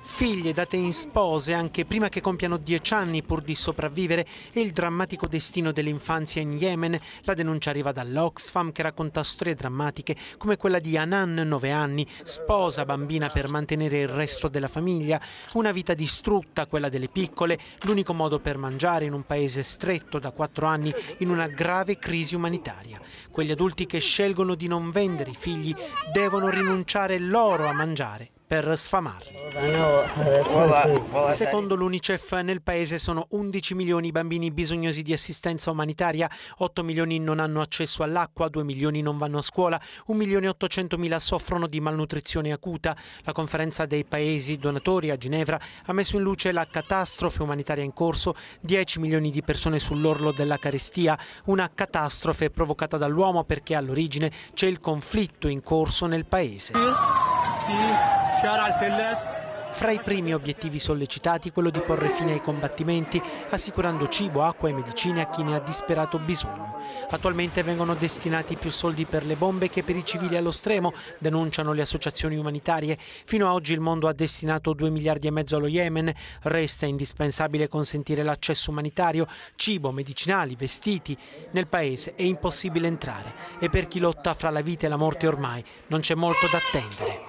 Figlie date in spose anche prima che compiano dieci anni pur di sopravvivere e il drammatico destino dell'infanzia in Yemen. La denuncia arriva dall'Oxfam che racconta storie drammatiche come quella di Anan, 9 anni, sposa bambina per mantenere il resto della famiglia, una vita distrutta, quella delle piccole, l'unico modo per mangiare in un paese stretto da quattro anni in una grave crisi umanitaria. Quegli adulti che scelgono di non vendere i figli devono rinunciare loro a mangiare per sfamarli. Secondo l'UNICEF nel paese sono 11 milioni i bambini bisognosi di assistenza umanitaria, 8 milioni non hanno accesso all'acqua, 2 milioni non vanno a scuola, 1 milione e 800 mila soffrono di malnutrizione acuta. La conferenza dei paesi donatori a Ginevra ha messo in luce la catastrofe umanitaria in corso, 10 milioni di persone sull'orlo della carestia, una catastrofe provocata dall'uomo perché all'origine c'è il conflitto in corso nel paese. Fra i primi obiettivi sollecitati quello di porre fine ai combattimenti, assicurando cibo, acqua e medicine a chi ne ha disperato bisogno. Attualmente vengono destinati più soldi per le bombe che per i civili allo stremo, denunciano le associazioni umanitarie. Fino ad oggi il mondo ha destinato 2 miliardi e mezzo allo Yemen, resta indispensabile consentire l'accesso umanitario, cibo, medicinali, vestiti. Nel paese è impossibile entrare e per chi lotta fra la vita e la morte ormai non c'è molto da attendere.